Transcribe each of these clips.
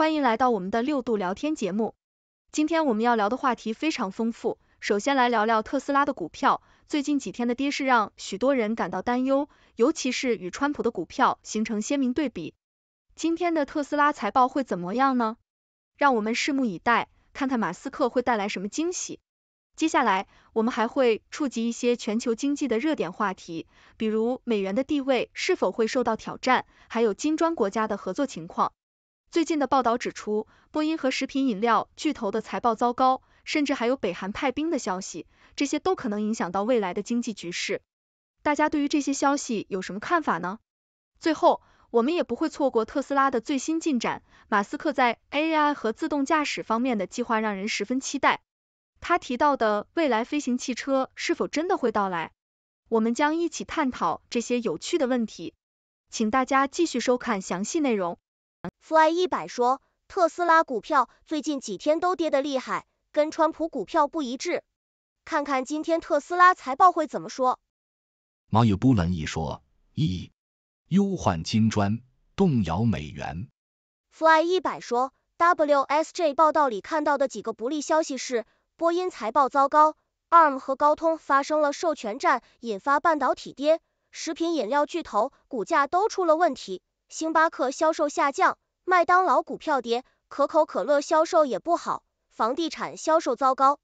欢迎来到我们的六度聊天节目。今天我们要聊的话题非常丰富，首先来聊聊特斯拉的股票，最近几天的跌势让许多人感到担忧，尤其是与川普的股票形成鲜明对比。今天的特斯拉财报会怎么样呢？让我们拭目以待，看看马斯克会带来什么惊喜。接下来，我们还会触及一些全球经济的热点话题，比如美元的地位是否会受到挑战，还有金砖国家的合作情况。最近的报道指出，波音和食品饮料巨头的财报糟糕，甚至还有北韩派兵的消息，这些都可能影响到未来的经济局势。大家对于这些消息有什么看法呢？最后，我们也不会错过特斯拉的最新进展，马斯克在 AI 和自动驾驶方面的计划让人十分期待。他提到的未来飞行汽车是否真的会到来？我们将一起探讨这些有趣的问题，请大家继续收看详细内容。父爱一百说，特斯拉股票最近几天都跌得厉害，跟川普股票不一致。看看今天特斯拉财报会怎么说。马友布伦一说，一，忧患金砖，动摇美元。父爱一百说，WSJ 报道里看到的几个不利消息是，波音财报糟糕，ARM 和高通发生了授权战，引发半导体跌，食品饮料巨头股价都出了问题。星巴克销售下降，麦当劳股票跌，可口可乐销售也不好，房地产销售糟糕。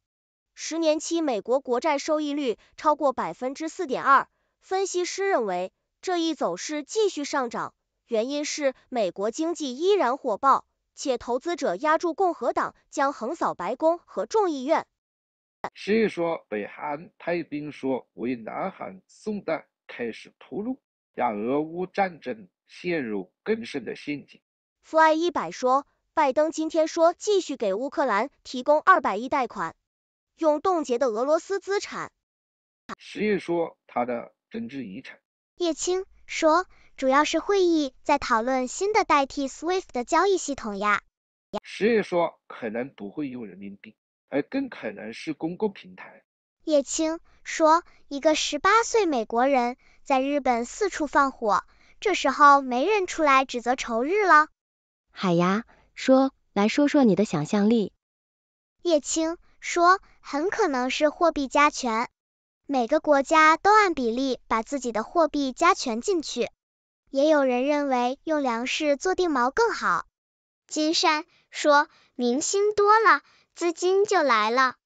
十年期美国国债收益率超过百分之四点二，分析师认为这一走势继续上涨，原因是美国经济依然火爆，且投资者押注共和党将横扫白宫和众议院。十一说，北韩派兵说为南韩送弹，开始铺路，亚俄乌战争。陷入更深的陷阱。福爱一百说，拜登今天说继续给乌克兰提供二百亿贷款，用冻结的俄罗斯资产。实业说他的政治遗产。叶青说，主要是会议在讨论新的代替 SWIFT 的交易系统呀。实业说，可能不会用人民币，而更可能是公共平台。叶青说，一个十八岁美国人在日本四处放火。这时候没认出来指责仇日了，海牙说，来说说你的想象力。叶青说，很可能是货币加权，每个国家都按比例把自己的货币加权进去。也有人认为用粮食做定锚更好。金山说，明星多了，资金就来了。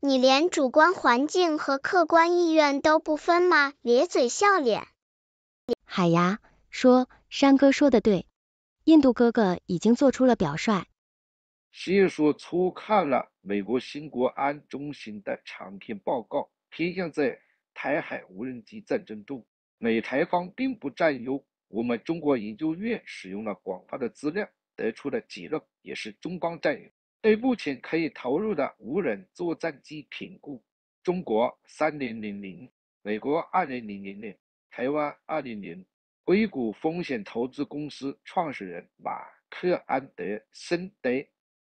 你连主观环境和客观意愿都不分吗？咧嘴笑脸。海牙。说山哥说的对，印度哥哥已经做出了表率。先说粗看了美国新国安中心的长篇报告，偏向在台海无人机战争中，美台方并不占优。我们中国研究院使用了广泛的资料，得出的结论也是中方占优。对目前可以投入的无人作战机评估，中国三零零零，美国二零零零零，台湾二零零。硅谷风险投资公司创始人马克·安德森德。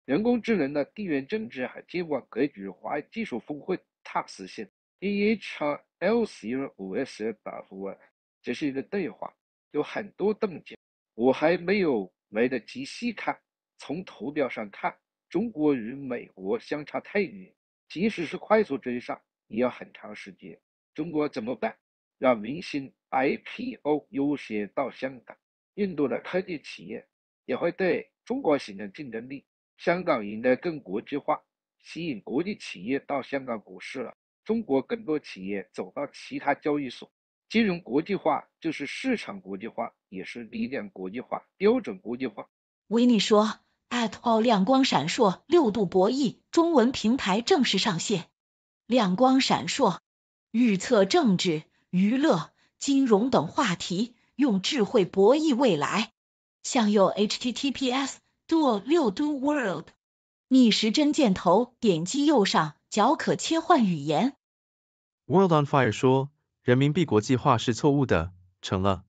人工智能的地缘政治和监管格局”华技术峰会，踏实性 e h l 1 5 S 8 5万，这是一个对话，有很多动静，我还没有来得及细看。从图表上看，中国与美国相差太远，即使是快速追上，也要很长时间。中国怎么办？让明星。IPO 优先到香港，印度的科技企业也会对中国形成竞争力。香港应该更国际化，吸引国际企业到香港股市了。中国更多企业走到其他交易所，金融国际化就是市场国际化，也是理念国际化、标准国际化。维尼说 a t o 亮光闪烁六度博弈中文平台正式上线，亮光闪烁预测政治娱乐。金融等话题，用智慧博弈未来。向右 h t t p s do w 6 d o w o r l d 逆时针箭头点击右上角可切换语言。World on Fire 说，人民币国际化是错误的，成了，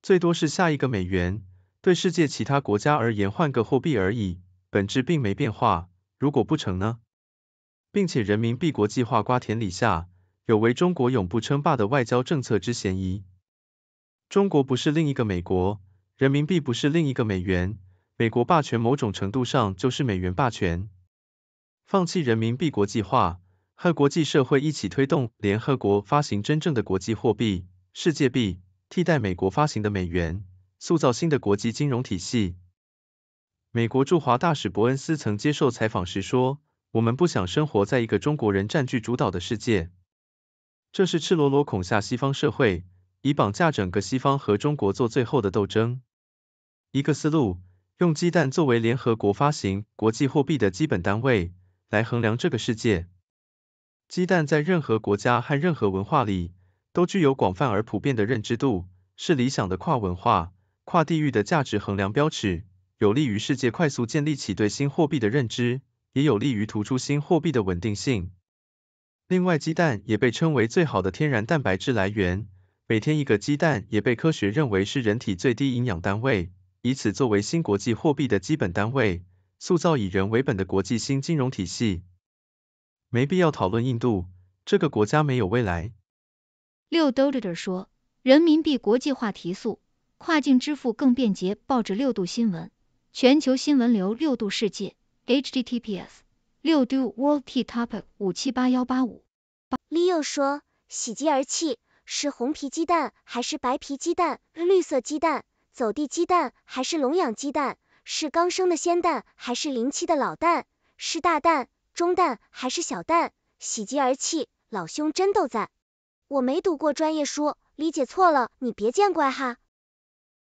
最多是下一个美元，对世界其他国家而言换个货币而已，本质并没变化。如果不成呢？并且人民币国际化瓜田李下。有违中国永不称霸的外交政策之嫌疑。中国不是另一个美国，人民币不是另一个美元，美国霸权某种程度上就是美元霸权。放弃人民币国际化，和国际社会一起推动联合国发行真正的国际货币——世界币，替代美国发行的美元，塑造新的国际金融体系。美国驻华大使伯恩斯曾接受采访时说：“我们不想生活在一个中国人占据主导的世界。”这是赤裸裸恐吓西方社会，以绑架整个西方和中国做最后的斗争。一个思路，用鸡蛋作为联合国发行国际货币的基本单位来衡量这个世界。鸡蛋在任何国家和任何文化里都具有广泛而普遍的认知度，是理想的跨文化、跨地域的价值衡量标尺，有利于世界快速建立起对新货币的认知，也有利于突出新货币的稳定性。另外，鸡蛋也被称为最好的天然蛋白质来源，每天一个鸡蛋也被科学认为是人体最低营养单位，以此作为新国际货币的基本单位，塑造以人为本的国际新金融体系。没必要讨论印度，这个国家没有未来。六 d o e r 说，人民币国际化提速，跨境支付更便捷。报纸六度新闻，全球新闻流六度世界，https。六 do world topic 五七八幺八五。Leo 说，喜极而泣，是红皮鸡蛋还是白皮鸡蛋？绿色鸡蛋、走地鸡蛋还是笼养鸡蛋？是刚生的鲜蛋还是临期的老蛋？是大蛋、中蛋还是小蛋？喜极而泣，老兄真都赞。我没读过专业书，理解错了你别见怪哈。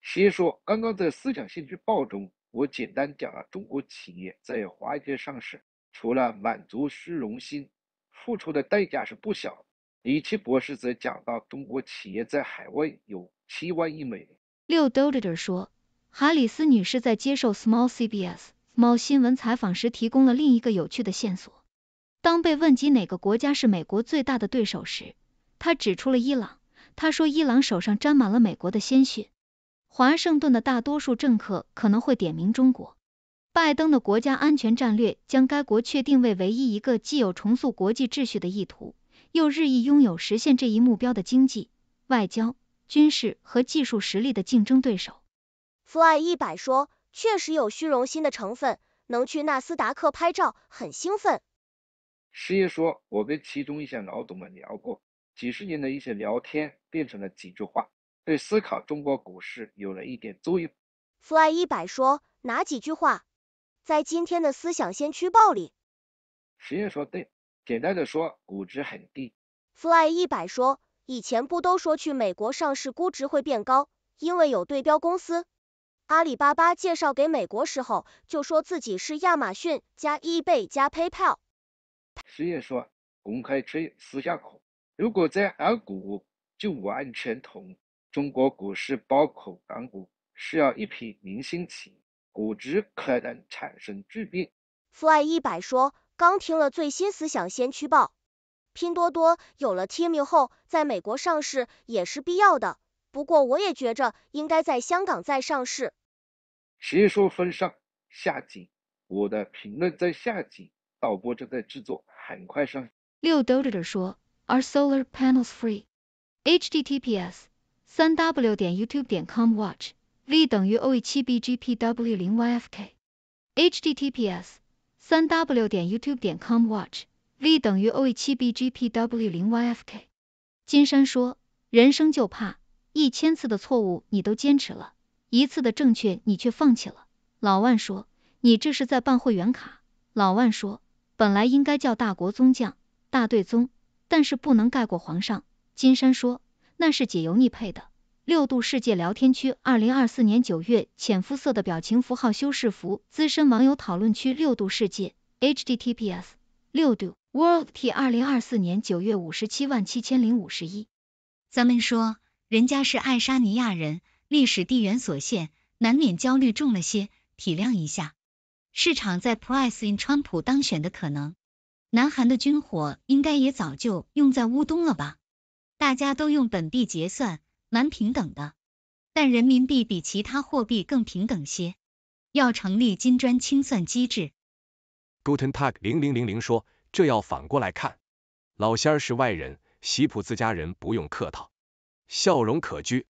先说，刚刚在《思想兴趣报》中，我简单讲了中国企业在华尔街上市。除了满足虚荣心，付出的代价是不小。李奇博士则讲到，中国企业在海外有七万亿美元。六 d o d t e r 说，哈里斯女士在接受 Small CBS 猫新闻采访时提供了另一个有趣的线索。当被问及哪个国家是美国最大的对手时，她指出了伊朗。她说，伊朗手上沾满了美国的鲜血。华盛顿的大多数政客可能会点名中国。拜登的国家安全战略将该国确定为唯一一个既有重塑国际秩序的意图，又日益拥有实现这一目标的经济、外交、军事和技术实力的竞争对手。Fly 一百说，确实有虚荣心的成分，能去纳斯达克拍照，很兴奋。师爷说，我跟其中一些老董们聊过，几十年的一些聊天变成了几句话，对思考中国股市有了一点作用。Fly 一百说，哪几句话？在今天的思想先驱报里，实验说对，简单的说，估值很低。fly 一百说，以前不都说去美国上市估值会变高，因为有对标公司。阿里巴巴介绍给美国时候，就说自己是亚马逊加 eBay 加 PayPal。实验说，公开吹，私下口，如果在 A 股就完全同中国股市包括港股，需要一批明星企业。估值可能产生巨变。fly 一百说，刚听了最新思想先驱报，拼多多有了 Timmy 后，在美国上市也是必要的。不过我也觉着，应该在香港再上市。新说分上下集，我的评论在下集。导播正在制作，很快上。六 d o d e 的说，Are solar panels free? h t t p s 三 w w y o u t u b e c o m w a t c h v 等于 o e 七 b g p w 零 y f k h t t p s 三 w 点 youtube 点 com watch v 等于 o e 七 b g p w 零 y f k。金山说，人生就怕一千次的错误你都坚持了，一次的正确你却放弃了。老万说，你这是在办会员卡。老万说，本来应该叫大国宗将大队宗，但是不能盖过皇上。金山说，那是解油腻配的。六度世界聊天区，二零二四年九月，浅肤色的表情符号修饰符，资深网友讨论区，六度世界，h t t p s 六度 world t 二零二四年九月五十七万七千零五十一。咱们说，人家是爱沙尼亚人，历史地缘所限，难免焦虑重了些，体谅一下。市场在 pricing 川普当选的可能，南韩的军火应该也早就用在乌东了吧？大家都用本币结算。蛮平等的，但人民币比其他货币更平等些。要成立金砖清算机制。Guten Tag 零零零零说，这要反过来看，老仙儿是外人，席普自家人不用客套，笑容可掬。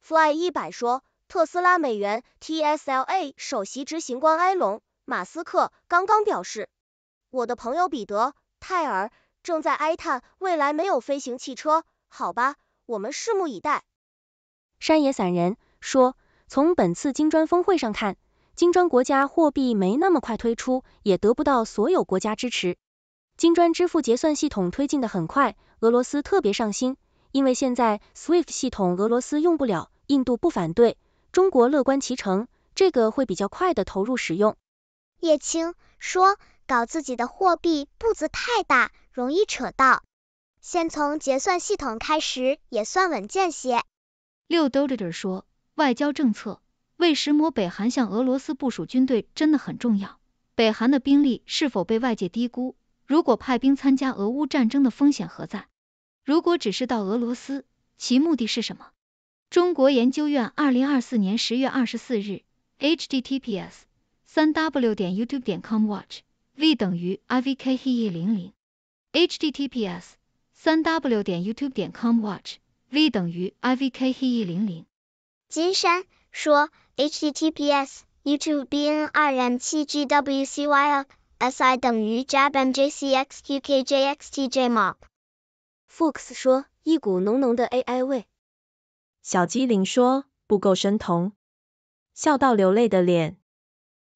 Fly 一百说，特斯拉美元 TSLA 首席执行官埃隆马斯克刚刚表示，我的朋友彼得泰尔正在哀叹未来没有飞行汽车，好吧，我们拭目以待。山野散人说：“从本次金砖峰会上看，金砖国家货币没那么快推出，也得不到所有国家支持。金砖支付结算系统推进的很快，俄罗斯特别上心，因为现在 SWIFT 系统俄罗斯用不了，印度不反对，中国乐观其成，这个会比较快的投入使用。”叶青说：“搞自己的货币步子太大，容易扯到，先从结算系统开始也算稳健些。”六都这这说外交政策为使模北韩向俄罗斯部署军队真的很重要？北韩的兵力是否被外界低估？如果派兵参加俄乌战争的风险何在？如果只是到俄罗斯，其目的是什么？中国研究院二零二四年十月二十四日，h t t p s 三 w 点 youtube 点 com watch v 等于 i v k h e 零零 h t t p s 三 w 点 youtube 点 com watch。v 等于 ivkhe 零零。金山说，https://youtube.bn2m7gwcylsi 等于 j a b m j c x q k j x t j m o p Fox 说，一股浓浓的 AI 味。小机灵说，不够生酮。笑到流泪的脸。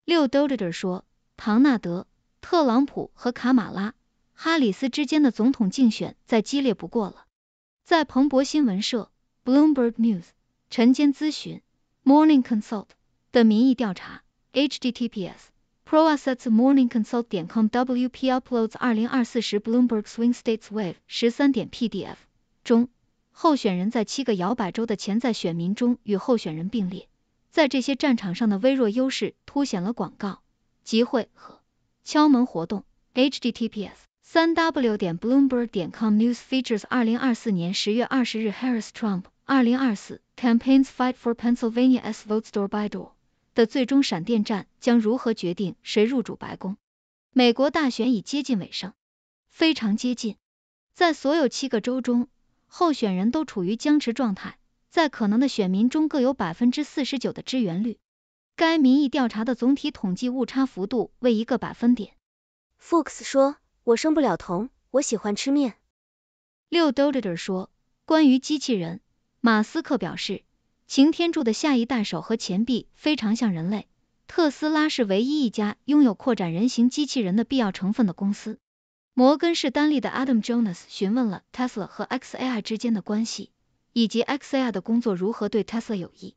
六 e r 说，唐纳德、特朗普和卡马拉、哈里斯之间的总统竞选再激烈不过了。在彭博新闻社 Bloomberg News、晨间咨询 Morning Consult 的民意调查 h t t p s p r o a s s e t s m o r n i n g c o n s u l t c o m w p u p l o a d s 2 0 2 4时 b l o o m b e r g s w i n g s t a t e s w a v e 1 3 p d f 中，候选人在七个摇摆州的潜在选民中与候选人并列，在这些战场上的微弱优势凸显了广告、集会和敲门活动。https 三 w 点 bloomberg 点 com news features 二零二四年十月二十日 Harris Trump 二零二四 campaigns fight for Pennsylvania as votes door by door 的最终闪电战将如何决定谁入主白宫？美国大选已接近尾声，非常接近。在所有七个州中，候选人都处于僵持状态，在可能的选民中各有百分之四十九的支援率。该民意调查的总体统计误差幅度为一个百分点。Fox 说。我生不了酮，我喜欢吃面。六 dotter 说，关于机器人，马斯克表示，擎天柱的下一大手和前臂非常像人类。特斯拉是唯一一家拥有扩展人形机器人的必要成分的公司。摩根士丹利的 Adam Jonas 询问了 Tesla 和 xAI 之间的关系，以及 xAI 的工作如何对 Tesla 有益。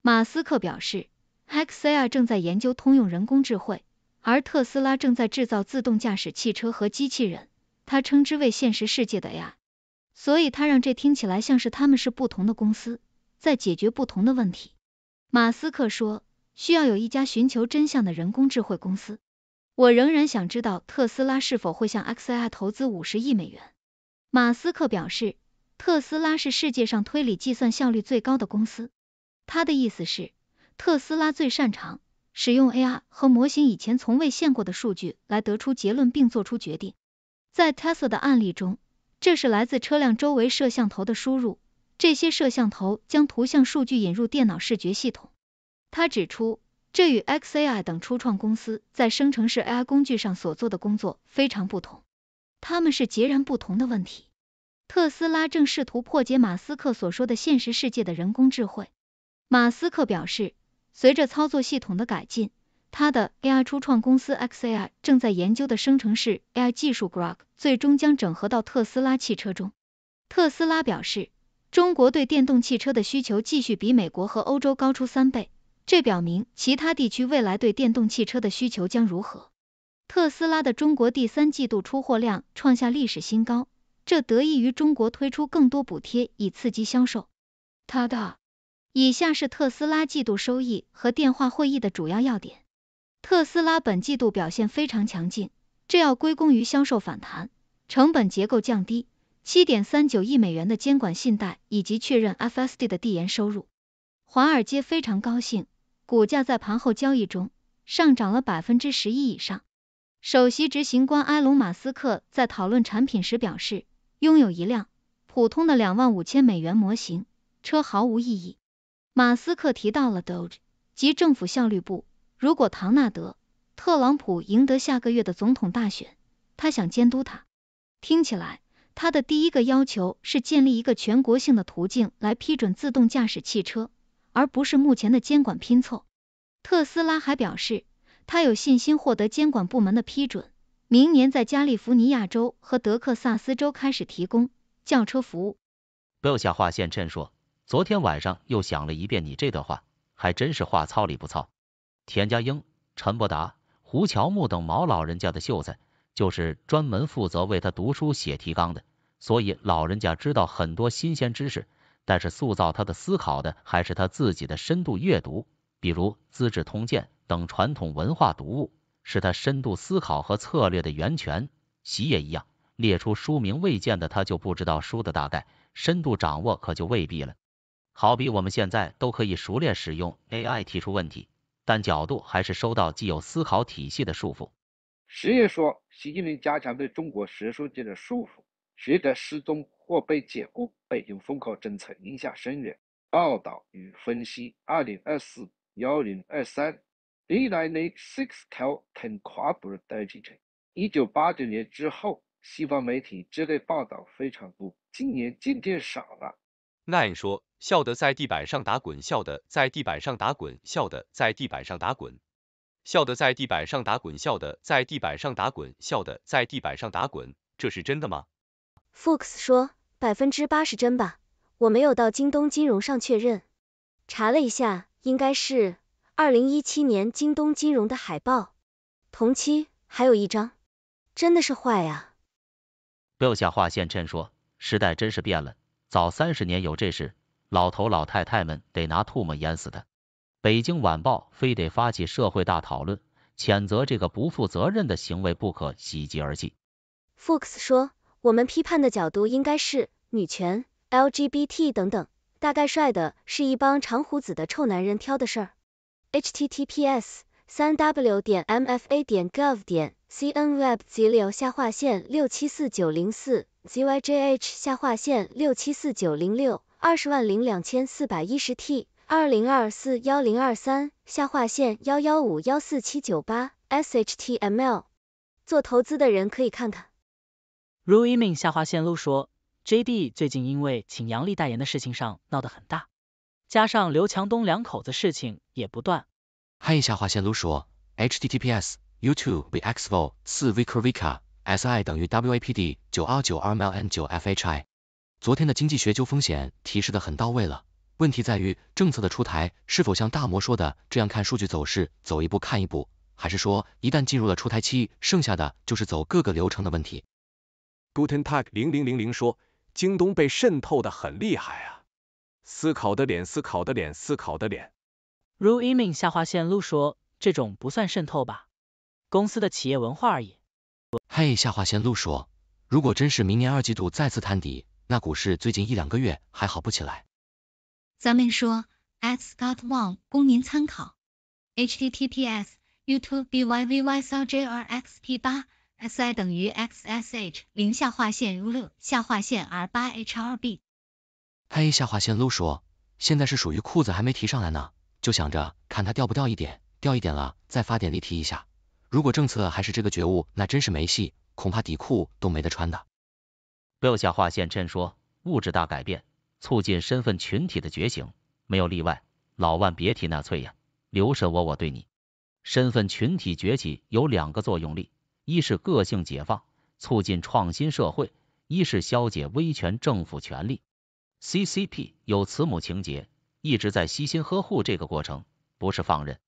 马斯克表示，xAI 正在研究通用人工智能。而特斯拉正在制造自动驾驶汽车和机器人，他称之为现实世界的 AI，所以他让这听起来像是他们是不同的公司在解决不同的问题。马斯克说，需要有一家寻求真相的人工智慧公司。我仍然想知道特斯拉是否会向 xAI 投资五十亿美元。马斯克表示，特斯拉是世界上推理计算效率最高的公司。他的意思是，特斯拉最擅长。使用 A I 和模型以前从未见过的数据来得出结论并做出决定。在 Tesla 的案例中，这是来自车辆周围摄像头的输入，这些摄像头将图像数据引入电脑视觉系统。他指出，这与 X A I 等初创公司在生成式 A I 工具上所做的工作非常不同，他们是截然不同的问题。特斯拉正试图破解马斯克所说的现实世界的人工智慧。马斯克表示。随着操作系统的改进，它的 AI 初创公司 XAI 正在研究的生成式 AI 技术 Grok 最终将整合到特斯拉汽车中。特斯拉表示，中国对电动汽车的需求继续比美国和欧洲高出三倍，这表明其他地区未来对电动汽车的需求将如何？特斯拉的中国第三季度出货量创下历史新高，这得益于中国推出更多补贴以刺激销售。它的。以下是特斯拉季度收益和电话会议的主要要点。特斯拉本季度表现非常强劲，这要归功于销售反弹、成本结构降低、七点三九亿美元的监管信贷以及确认 FSD 的递延收入。华尔街非常高兴，股价在盘后交易中上涨了百分之十一以上。首席执行官埃隆马斯克在讨论产品时表示，拥有一辆普通的两万五千美元模型车毫无意义。马斯克提到了 DoGE 及政府效率部，如果唐纳德·特朗普赢得下个月的总统大选，他想监督他。听起来，他的第一个要求是建立一个全国性的途径来批准自动驾驶汽车，而不是目前的监管拼凑。特斯拉还表示，他有信心获得监管部门的批准，明年在加利福尼亚州和德克萨斯州开始提供轿车服务。不要下划线，朕说。昨天晚上又想了一遍你这段话，还真是话糙理不糙。田家英、陈伯达、胡乔木等毛老人家的秀才，就是专门负责为他读书写提纲的，所以老人家知道很多新鲜知识。但是塑造他的思考的还是他自己的深度阅读，比如《资治通鉴》等传统文化读物，是他深度思考和策略的源泉。习也一样，列出书名未见的，他就不知道书的大概；深度掌握可就未必了。好比我们现在都可以熟练使用 AI 提出问题，但角度还是受到既有思考体系的束缚。实也说，习近平加强对中国学术界的束缚，学者失踪或被解雇，北京封口政策影响深远。报道与分析：二零二四幺零二三。历来 a s t i c t e x Call Can 跨步带记 t 一九八九年之后，西方媒体这类报道非常多，今年渐渐少了。Nine 说笑的在地板上打滚，笑的在地板上打滚，笑的在地板上打滚，笑的在地板上打滚，笑的在地板上打滚，笑的在地板上打滚，这是真的吗？Fox 说百分之八十真吧，我没有到京东金融上确认，查了一下应该是二零一七年京东金融的海报，同期还有一张，真的是坏呀。不要下划线，朕说时代真是变了。早三十年有这事，老头老太太们得拿唾沫淹死他。北京晚报非得发起社会大讨论，谴责这个不负责任的行为不可喜极而泣。Fox 说，我们批判的角度应该是女权、LGBT 等等，大概率的是一帮长胡子的臭男人挑的事儿。h t t p s 三 w 点 m f a g o v 点 cnwebz 流下划线六七四九零四 zyjh 下划线六七四九零六二十万零两千四百一十 t 二零二四幺零二三下划线幺幺五幺四七九八 shtml 做投资的人可以看看。ruimin 下划线卢说，JD 最近因为请杨笠代言的事情上闹得很大，加上刘强东两口子事情也不断。hi 下划线卢说，https YouTube BXV 四 v i c a Vika SI 等于 WAPD 九 R 九 RMLN 九 FHI。昨天的经济学究风险提示的很到位了，问题在于政策的出台是否像大摩说的这样看数据走势，走一步看一步，还是说一旦进入了出台期，剩下的就是走各个流程的问题。Guten Tag 零零零零说，京东被渗透的很厉害啊。思考的脸，思考的脸，思考的脸。Ruiming 下划线路说，这种不算渗透吧。公司的企业文化而已。嘿，下划线路说，如果真是明年二季度再次探底，那股市最近一两个月还好不起来。咱们说，x scott wang，供您参考。h t t p s y o u t u b e v y r j r x p 8 s i 等于 xsh 零下划线 u 六下划线 r 八 hrb。嘿，下划线路说，现在是属于裤子还没提上来呢，就想着看它掉不掉一点，掉一点了再发点力提一下。如果政策还是这个觉悟，那真是没戏，恐怕底裤都没得穿的。要下划线，朕说，物质大改变，促进身份群体的觉醒，没有例外。老万别提纳粹呀，留神我，我对你。身份群体崛起有两个作用力，一是个性解放，促进创新社会；一是消解威权政府权力。C C P 有慈母情节，一直在悉心呵护这个过程，不是放任。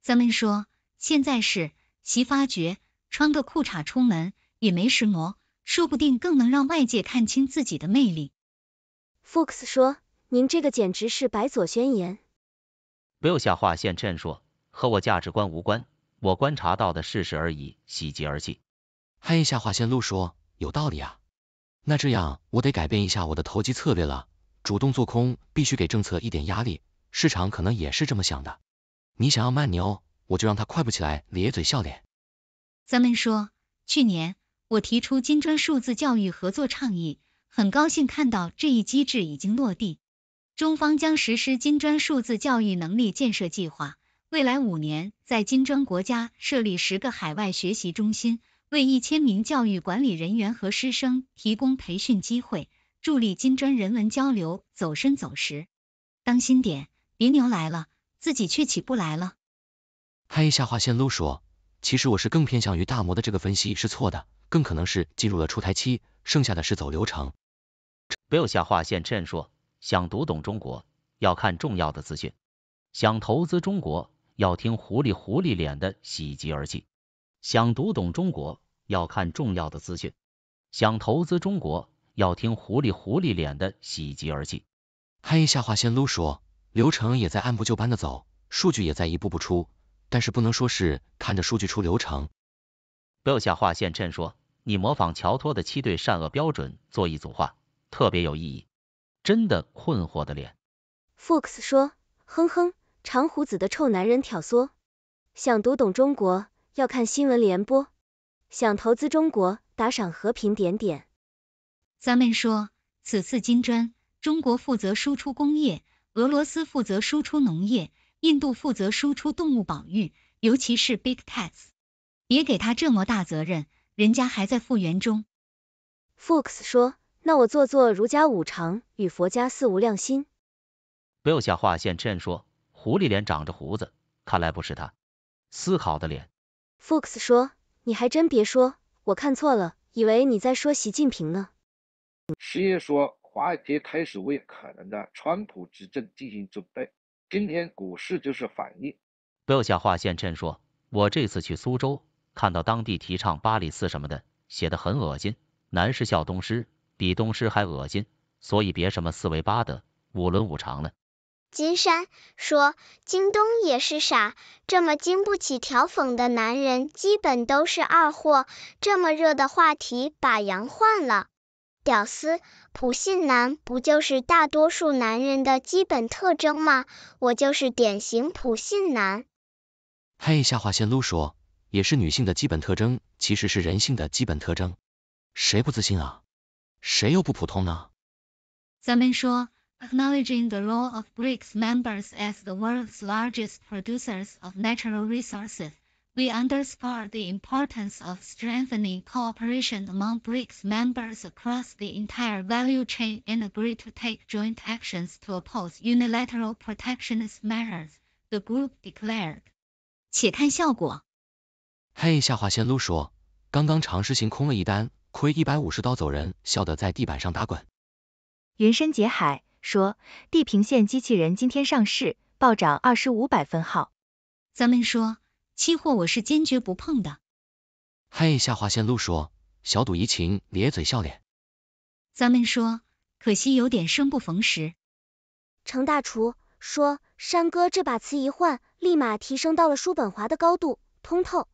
咱们说，现在是。其发觉穿个裤衩出门也没时髦，说不定更能让外界看清自己的魅力。Fox 说，您这个简直是白左宣言。不要下划线，衬说和我价值观无关，我观察到的事实而已，喜极而泣。嗨，下划线路说，有道理啊。那这样，我得改变一下我的投机策略了，主动做空必须给政策一点压力，市场可能也是这么想的。你想要慢牛？我就让他快不起来，咧嘴笑脸。咱们说，去年我提出金砖数字教育合作倡议，很高兴看到这一机制已经落地。中方将实施金砖数字教育能力建设计划，未来五年在金砖国家设立十个海外学习中心，为一千名教育管理人员和师生提供培训机会，助力金砖人文交流走深走实。当心点，别牛来了，自己却起不来了。嗨，下划线撸说，其实我是更偏向于大摩的这个分析是错的，更可能是进入了出台期，剩下的是走流程。不要下划线趁说，想读懂中国要看重要的资讯，想投资中国要听狐狸狐狸脸的喜极而泣。想读懂中国要看重要的资讯，想投资中国要听狐狸狐狸脸的喜极而泣。嗨，下划线撸说，流程也在按部就班的走，数据也在一步步出。但是不能说是看着数据出流程，不要下划线。趁说，你模仿乔托的七对善恶标准做一组画，特别有意义。真的困惑的脸。Fox 说，哼哼，长胡子的臭男人挑唆。想读懂中国，要看新闻联播；想投资中国，打赏和平点点。咱们说，此次金砖，中国负责输出工业，俄罗斯负责输出农业。印度负责输出动物保育，尤其是 big cats。别给他这么大责任，人家还在复原中。Fox 说，那我做做儒家五常与佛家四无量心。Bill 下划线称说，狐狸脸长着胡子，看来不是他思考的脸。Fox 说，你还真别说，我看错了，以为你在说习近平呢。实业说，华尔街开始为可能的川普执政进行准备。今天股市就是反应。不要下划线，朕说。我这次去苏州，看到当地提倡八里寺什么的，写的很恶心。南师笑东师，比东师还恶心，所以别什么四维八德、五伦五常了。金山说，京东也是傻，这么经不起调讽的男人，基本都是二货。这么热的话题，把羊换了。屌丝普信男不就是大多数男人的基本特征吗？我就是典型普信男。嘿，下划线撸说，也是女性的基本特征，其实是人性的基本特征。谁不自信啊？谁又不普通呢？咱们说 a c k n o w l e d g i n g the role of BRICS members as the world's largest producers of natural resources. We underscore the importance of strengthening cooperation among BRICS members across the entire value chain and agree to take joint actions to oppose unilateral protectionist measures. The group declared. 且看效果。嘿，夏华仙撸说，刚刚尝试性空了一单，亏一百五十刀走人，笑得在地板上打滚。云深解海说，地平线机器人今天上市，暴涨二十五百分号。咱们说。期货我是坚决不碰的。嘿，下划线路说，小赌怡情，咧嘴笑脸。咱们说，可惜有点生不逢时。程大厨说，山哥这把词一换，立马提升到了叔本华的高度，通透。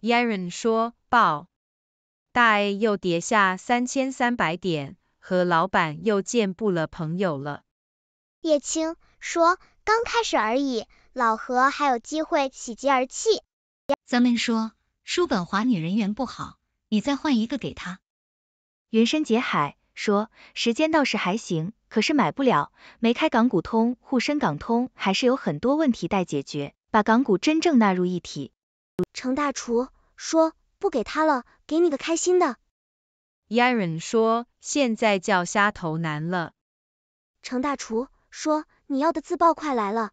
y a r e n 说，爆，大 A 又跌下三千三百点，和老板又见不了朋友了。叶青说，刚开始而已。老何还有机会喜极而泣。咱们说，叔本华女人缘不好，你再换一个给他。云深结海说，时间倒是还行，可是买不了，没开港股通，沪深港通还是有很多问题待解决，把港股真正纳入一体。程大厨说，不给他了，给你个开心的。y a r e n 说，现在叫虾头难了。程大厨说，你要的自爆快来了。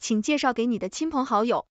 请介绍给你的亲朋好友。